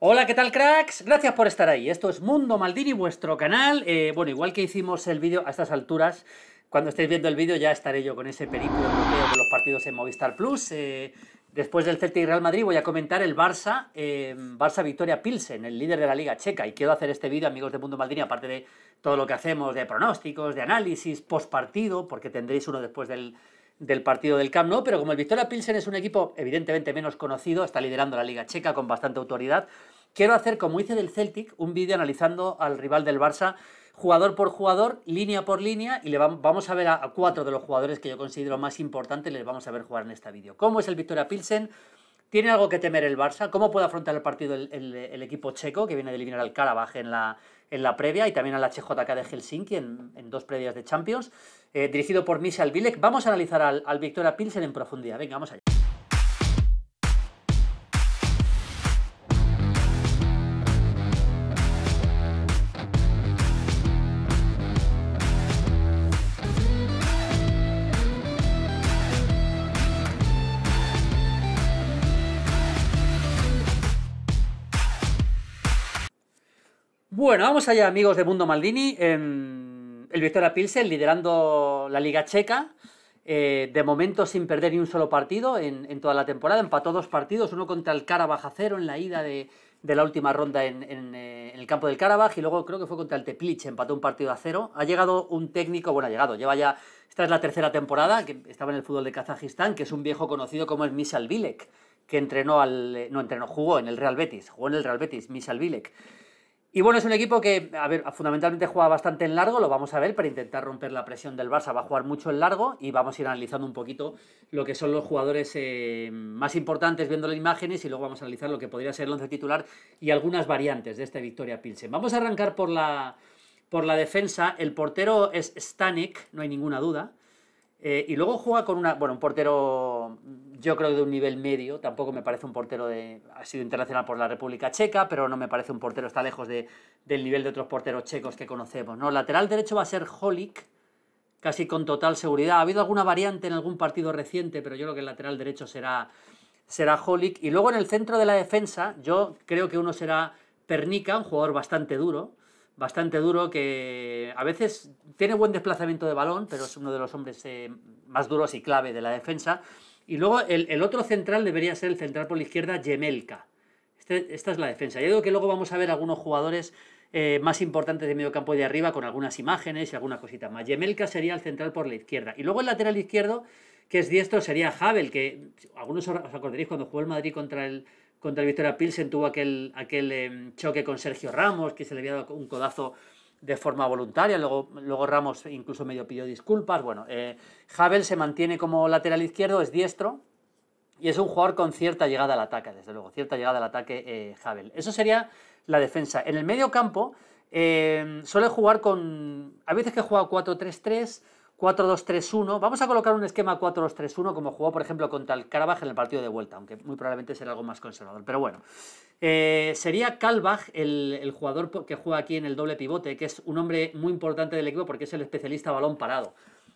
Hola, ¿qué tal cracks? Gracias por estar ahí. Esto es Mundo Maldini, vuestro canal. Eh, bueno, igual que hicimos el vídeo a estas alturas, cuando estéis viendo el vídeo ya estaré yo con ese periplo de los partidos en Movistar Plus. Eh, después del Celtic Real Madrid voy a comentar el Barça, eh, Barça Victoria Pilsen, el líder de la Liga Checa. Y quiero hacer este vídeo, amigos de Mundo Maldini, aparte de todo lo que hacemos de pronósticos, de análisis, post partido, porque tendréis uno después del del partido del Camp no pero como el Victoria Pilsen es un equipo evidentemente menos conocido, está liderando la Liga Checa con bastante autoridad, quiero hacer, como hice del Celtic, un vídeo analizando al rival del Barça jugador por jugador, línea por línea, y le vamos a ver a, cuatro de los jugadores que yo considero más importantes, les vamos a ver jugar en este vídeo. ¿Cómo es el Victoria Pilsen? ¿Tiene algo que temer el Barça? ¿Cómo puede afrontar el partido el, equipo checo que viene de eliminar al Carabaje en la, en la previa y también al HJK de Helsinki en, dos previas de Champions, eh, dirigido por Michel Bilek. Vamos a analizar al, al Victoria en profundidad. Venga, vamos allá. Bueno, vamos allá, amigos de Mundo Maldini. el Victoria Pilsen liderando la Liga Checa. Eh, de momento sin perder ni un solo partido en, toda la temporada. Empató dos partidos, uno contra el Karabaj a cero en la ida de, la última ronda en, eh, el campo del Karabaj y luego creo que fue contra el Teplich, empató un partido a cero. Ha llegado un técnico, bueno, ha llegado, lleva ya, esta es la tercera temporada, que estaba en el fútbol de Kazajistán, que es un viejo conocido como el Misal Bilek, que entrenó al, eh, no entrenó, jugó en el Real Betis, jugó en el Real Betis, Misal Bilek, y bueno, es un equipo que, a ver, fundamentalmente juega bastante en largo, lo vamos a ver, para intentar romper la presión del Barça. Va a jugar mucho en largo y vamos a ir analizando un poquito lo que son los jugadores eh, más importantes viendo las imágenes y luego vamos a analizar lo que podría ser el once titular y algunas variantes de esta victoria Pilsen. Vamos a arrancar por la, por la defensa. El portero es Stanek, no hay ninguna duda. Eh, y luego juega con una, bueno, un portero, yo creo de un nivel medio, tampoco me parece un portero de, ha sido internacional por la República Checa, pero no me parece un portero, está lejos del nivel de otros porteros checos que conocemos. ¿no? Lateral derecho va a ser Holik, casi con total seguridad. Ha habido alguna variante en algún partido reciente, pero yo creo que el lateral derecho será, será Holik Y luego en el centro de la defensa, yo creo que uno será Pernica, un jugador bastante duro, bastante duro que a veces tiene buen desplazamiento de balón, pero es uno de los hombres eh, más duros y clave de la defensa. Y luego el, otro central debería ser el central por la izquierda, Yemelka. Este, esta es la defensa. Yo digo que luego vamos a ver algunos jugadores eh, más importantes de medio campo de arriba con algunas imágenes y algunas cositas más. Yemelka sería el central por la izquierda. Y luego el lateral izquierdo, que es diestro, sería Havel, que algunos os acordaréis cuando jugó el Madrid contra el contra el Victoria Pilsen tuvo aquel, aquel em, choque con Sergio Ramos, que se le había dado un codazo de forma voluntaria, luego, luego Ramos incluso medio pidió disculpas, bueno, eh, Havel se mantiene como lateral izquierdo, es diestro, y es un jugador con cierta llegada al ataque, desde luego, cierta llegada al ataque eh, Havel. Eso sería la defensa. En el medio campo eh, suele jugar con, a veces que juega 4-3-3, 4-2-3-1. Vamos a colocar un esquema 4-2-3-1 como jugó, por ejemplo, contra el Karabaj en el partido de vuelta, aunque muy probablemente será algo más conservador. Pero bueno, eh, sería Kalbach el, el, jugador que juega aquí en el doble pivote, que es un hombre muy importante del equipo porque es el especialista balón parado.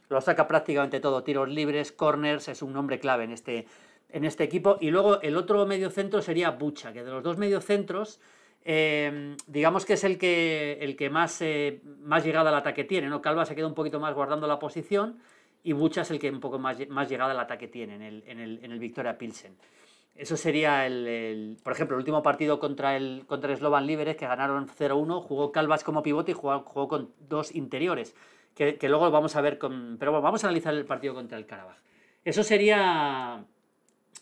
Lo saca prácticamente todo, tiros libres, corners, es un nombre clave en este, en este equipo. Y luego el otro centro sería Bucha, que de los dos mediocentros... centros Em, digamos que es el que, el que más, eh, más llegada al ataque tiene. ¿no? Calva se queda un poquito más guardando la posición y Bucha es el que un poco más, más llegada al ataque tiene en el, en el, Victoria Pilsen. Eso sería, el, por ejemplo, el último partido contra el, contra el Slovan que ganaron 0-1, jugó Calvas como pivote y jugó, con dos interiores, que, luego vamos a ver, pero vamos a analizar el partido contra el Carabaj. Eso sería,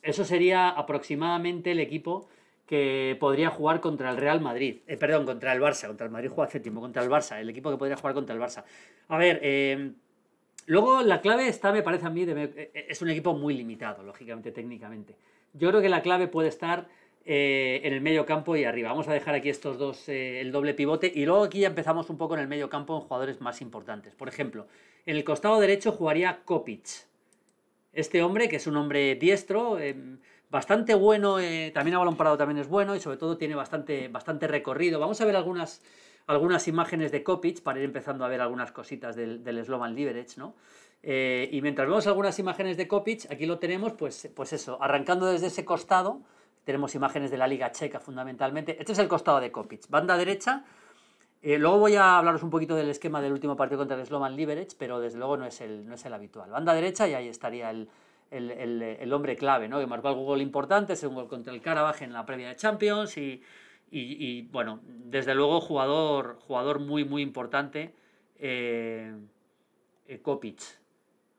eso sería aproximadamente el equipo que podría jugar contra el Real Madrid. Eh, perdón, contra el Barça. Contra el Madrid juega hace contra el Barça. El equipo que podría jugar contra el Barça. A ver, em, luego la clave está, me parece a mí, eh, eh, es un equipo muy limitado, lógicamente, técnicamente. Yo creo que la clave puede estar en el medio campo y arriba. Vamos a dejar aquí estos dos, el doble pivote. Y luego aquí ya empezamos un poco en el medio campo en jugadores más importantes. Por ejemplo, en el costado derecho jugaría Kopic. Este hombre, que es un hombre diestro em, bastante bueno, eh, también a balón parado también es bueno y sobre todo tiene bastante, bastante recorrido. Vamos a ver algunas, algunas imágenes de Kopic para ir empezando a ver algunas cositas del, Sloman Slovan eh, y mientras vemos algunas imágenes de Kopic, aquí lo tenemos, pues, pues eso, arrancando desde ese costado, tenemos imágenes de la Liga Checa fundamentalmente. Este es el costado de Kopic, banda derecha. Eh, luego voy a hablaros un poquito del esquema del último partido contra el Sloman Liberec, pero desde luego no es el, no es el habitual. Banda derecha y ahí estaría el, el, el, hombre clave, ¿no? que marcó algún gol importante, un gol contra el Karabaj en la previa de Champions y, y, bueno, desde luego jugador, jugador muy, muy importante, eh, eh, Kopic.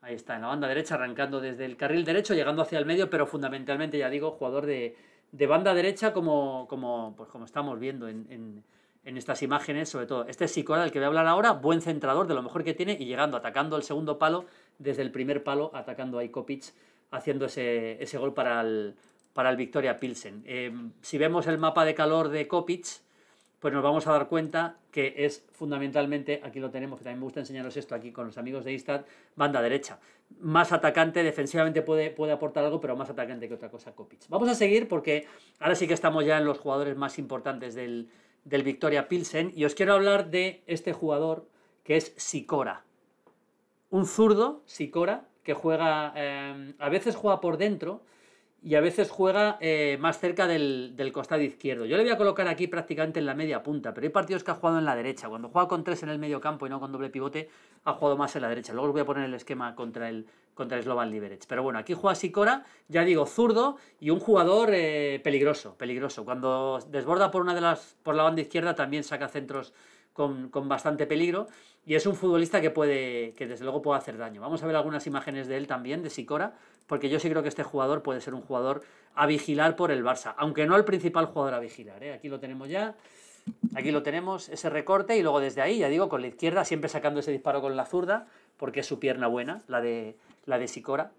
Ahí está, en la banda derecha, arrancando desde el carril derecho, llegando hacia el medio, pero fundamentalmente, ya digo, jugador de, de banda derecha como, como, pues como estamos viendo en, en, estas imágenes, sobre todo. Este es del que voy a hablar ahora, buen centrador, de lo mejor que tiene, y llegando, atacando el segundo palo, desde el primer palo atacando a Kopic haciendo ese, gol para el, para el Victoria Pilsen. Eh, si vemos el mapa de calor de Kopic, pues nos vamos a dar cuenta que es fundamentalmente, aquí lo tenemos, que también me gusta enseñaros esto aquí con los amigos de Istad banda derecha. Más atacante, defensivamente puede, puede aportar algo, pero más atacante que otra cosa Kopic. Vamos a seguir porque ahora sí que estamos ya en los jugadores más importantes del, del Victoria Pilsen y os quiero hablar de este jugador que es Sikora un zurdo, Sicora, que juega, eh, a veces juega por dentro y a veces juega eh, más cerca del, costado izquierdo. Yo le voy a colocar aquí prácticamente en la media punta, pero hay partidos que ha jugado en la derecha. Cuando juega con tres en el medio campo y no con doble pivote, ha jugado más en la derecha. Luego os voy a poner el esquema contra el, contra el Slovan Liberec. Pero bueno, aquí juega Sicora, ya digo, zurdo y un jugador eh, peligroso, peligroso. Cuando desborda por, una de las, por la banda izquierda también saca centros con, bastante peligro y es un futbolista que puede, que desde luego puede hacer daño. Vamos a ver algunas imágenes de él también, de Sicora, porque yo sí creo que este jugador puede ser un jugador a vigilar por el Barça, aunque no el principal jugador a vigilar. ¿eh? Aquí lo tenemos ya. Aquí lo tenemos, ese recorte, y luego desde ahí, ya digo, con la izquierda, siempre sacando ese disparo con la zurda, porque es su pierna buena, la de, la de Sicora.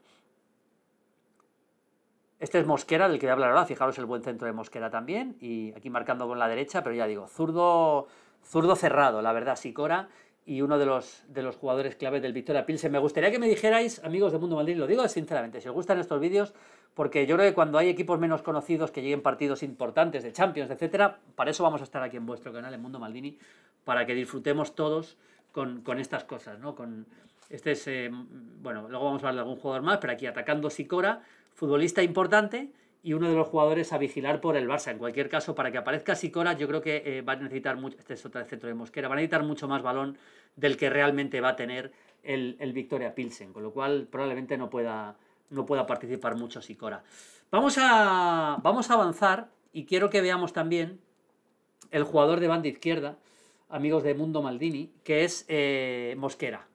Este es Mosquera, del que voy a hablar ahora. Fijaros el buen centro de Mosquera también. Y aquí marcando con la derecha, pero ya digo, zurdo zurdo cerrado, la verdad, Sicora y uno de los, de los jugadores clave del Victoria Pilsen. Me gustaría que me dijerais, amigos de Mundo Maldini, lo digo sinceramente, si os gustan estos vídeos, porque yo creo que cuando hay equipos menos conocidos que lleguen partidos importantes de Champions, etcétera, para eso vamos a estar aquí en vuestro canal, en Mundo Maldini, para que disfrutemos todos con, estas cosas, ¿no? Con este eh, bueno, luego vamos a hablar de algún jugador más, pero aquí atacando Sicora, futbolista importante, y uno de los jugadores a vigilar por el Barça. En cualquier caso, para que aparezca Sikora, yo creo que eh, va a necesitar mucho, este es centro de Mosquera, va a necesitar mucho más balón del que realmente va a tener el, Victoria Pilsen, con lo cual probablemente no pueda, no pueda participar mucho Sikora. Vamos a, vamos a avanzar y quiero que veamos también el jugador de banda izquierda, amigos de Mundo Maldini, que es eh, Mosquera.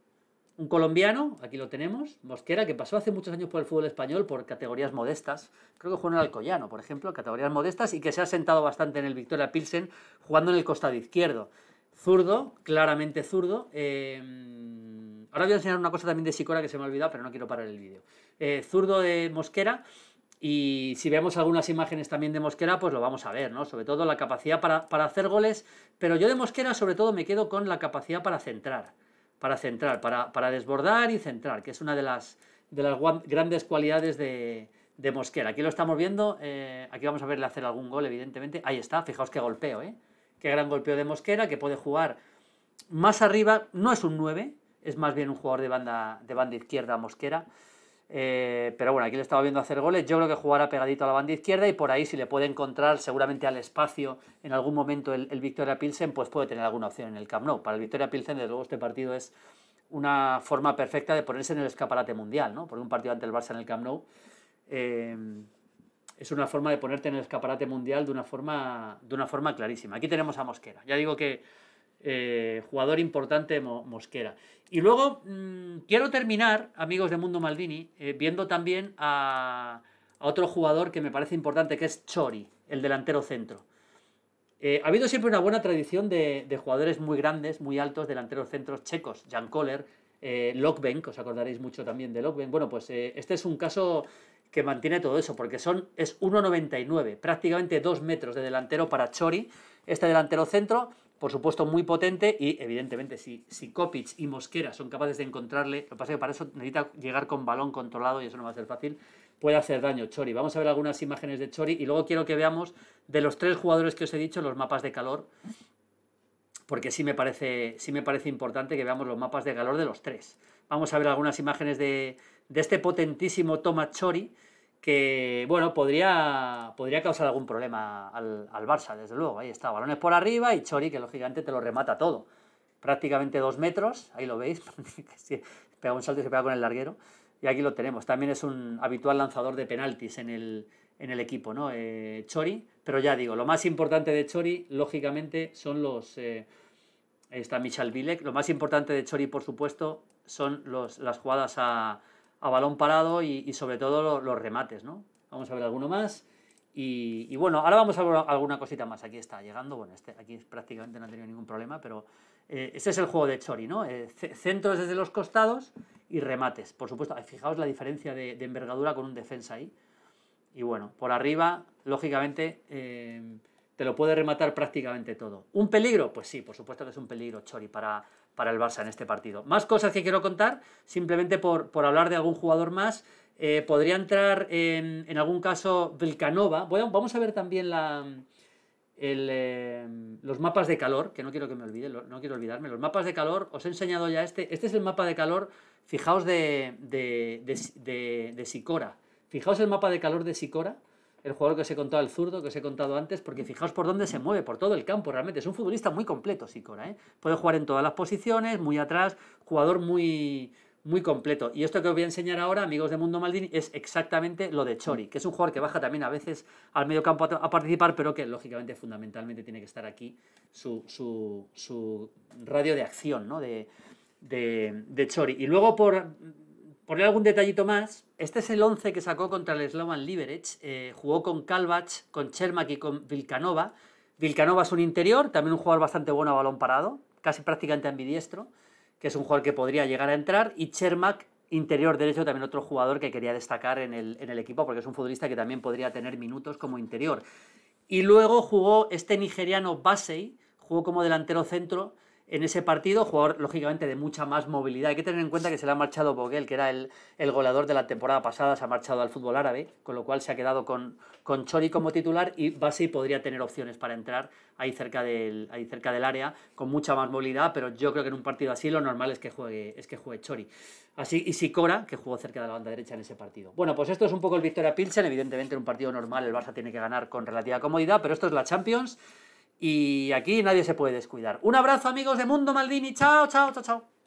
Un colombiano, aquí lo tenemos, Mosquera, que pasó hace muchos años por el fútbol español por categorías modestas. Creo que jugó en el Alcoyano, por ejemplo, categorías modestas, y que se ha sentado bastante en el Victoria Pilsen jugando en el costado izquierdo. Zurdo, claramente zurdo. Eh, ahora voy a enseñar una cosa también de Sicora que se me ha olvidado, pero no quiero parar el vídeo. Eh, zurdo de Mosquera, y si vemos algunas imágenes también de Mosquera, pues lo vamos a ver, ¿no? Sobre todo la capacidad para, para, hacer goles. Pero yo de Mosquera, sobre todo, me quedo con la capacidad para centrar para centrar, para, desbordar y centrar, que es una de las, de las grandes cualidades de, Mosquera. Aquí lo estamos viendo, eh, aquí vamos a verle hacer algún gol, evidentemente. Ahí está, fijaos qué golpeo, ¿eh? Qué gran golpeo de Mosquera, que puede jugar más arriba, no es un 9, es más bien un jugador de banda, de banda izquierda Mosquera. Eh, pero bueno, aquí le estaba viendo hacer goles. Yo creo que jugará pegadito a la banda izquierda y por ahí, si le puede encontrar seguramente al espacio en algún momento el, Victoria Pilsen, pues puede tener alguna opción en el Camp Nou. Para el Victoria Pilsen, desde luego, este partido es una forma perfecta de ponerse en el escaparate mundial, ¿no? Porque un partido ante el Barça en el Camp Nou eh, es una forma de ponerte en el escaparate mundial de una forma, de una forma clarísima. Aquí tenemos a Mosquera. Ya digo que eh, jugador importante Mosquera. Y luego mm, quiero terminar, amigos de Mundo Maldini, eh, viendo también a, otro jugador que me parece importante, que es Chori, el delantero centro. Eh, ha habido siempre una buena tradición de, jugadores muy grandes, muy altos, delanteros centros checos, Jan Koller, Lokben, os acordaréis mucho también de Lokben. Bueno, pues este es un caso que mantiene todo eso, porque son, es 1,99, prácticamente 2 metros de delantero para Chori, este delantero centro, por supuesto, muy potente y, evidentemente, si, si Kopic y Mosquera son capaces de encontrarle, lo que pasa es que para eso necesita llegar con balón controlado y eso no va a ser fácil, puede hacer daño Chori. Vamos a ver algunas imágenes de Chori y luego quiero que veamos de los tres jugadores que os he dicho los mapas de calor, porque sí me parece, sí me parece importante que veamos los mapas de calor de los tres. Vamos a ver algunas imágenes de, de este potentísimo Toma Chori, que bueno, podría, podría causar algún problema al, Barça, desde luego. Ahí está, balones por arriba y Chori, que lógicamente te lo remata todo. Prácticamente dos metros, ahí lo veis, pega un salto y se pega con el larguero. Y aquí lo tenemos. También es un habitual lanzador de penaltis en el, en el equipo, ¿no? Eh, Chori, pero ya digo, lo más importante de Chori, lógicamente, son los. Eh, ahí está Michal Vilek. Lo más importante de Chori, por supuesto, son los, las jugadas a, a balón parado y, sobre todo los, remates, ¿no? Vamos a ver alguno más. Y, bueno, ahora vamos a ver alguna cosita más. Aquí está llegando. Bueno, este, aquí prácticamente no ha tenido ningún problema, pero eh, ese es el juego de Chori, ¿no? Eh, centros desde los costados y remates. Por supuesto, fijaos la diferencia de, envergadura con un defensa ahí. Y bueno, por arriba, lógicamente, eh, te lo puede rematar prácticamente todo. ¿Un peligro? Pues sí, por supuesto que es un peligro, Chori, para, para el Barça en este partido. Más cosas que quiero contar, simplemente por, hablar de algún jugador más. Eh, podría entrar en, algún caso Vilcanova. vamos a ver también la, em, los mapas de calor, que no quiero que me olvide, no quiero olvidarme. Los mapas de calor, os he enseñado ya este. Este es el mapa de calor, fijaos, de, de, de, de Sicora. Fijaos el mapa de calor de Sicora el jugador que os he contado, el zurdo que os he contado antes, porque fijaos por dónde se mueve, por todo el campo realmente. Es un futbolista muy completo, Sicora. ¿eh? Puede jugar en todas las posiciones, muy atrás, jugador muy, muy completo. Y esto que os voy a enseñar ahora, amigos de Mundo Maldini, es exactamente lo de Chori, que es un jugador que baja también a veces al medio campo a, participar, pero que lógicamente fundamentalmente tiene que estar aquí su, su, radio de acción ¿no? de, de, de Chori. Y luego por por algún detallito más, este es el 11 que sacó contra el Slovan Liberec. Eh, jugó con Kalvach, con Chermak y con Vilcanova. Vilcanova es un interior, también un jugador bastante bueno a balón parado, casi prácticamente ambidiestro, que es un jugador que podría llegar a entrar. Y Chermak, interior derecho, también otro jugador que quería destacar en el, en el equipo, porque es un futbolista que también podría tener minutos como interior. Y luego jugó este nigeriano Basei, jugó como delantero centro en ese partido, jugador lógicamente de mucha más movilidad. Hay que tener en cuenta que se le ha marchado Boguel, que era el, el goleador de la temporada pasada, se ha marchado al fútbol árabe, con lo cual se ha quedado con, con Chori como titular y Basi podría tener opciones para entrar ahí cerca, del, ahí cerca del área, con mucha más movilidad, pero yo creo que en un partido así lo normal es que juegue, es que juegue Chori. Así, y Sicora, que jugó cerca de la banda derecha en ese partido. Bueno, pues esto es un poco el Victoria Pilsen, evidentemente en un partido normal el Barça tiene que ganar con relativa comodidad, pero esto es la Champions. Y aquí nadie se puede descuidar. Un abrazo amigos de Mundo Maldini. Chao, chao, chao, chao.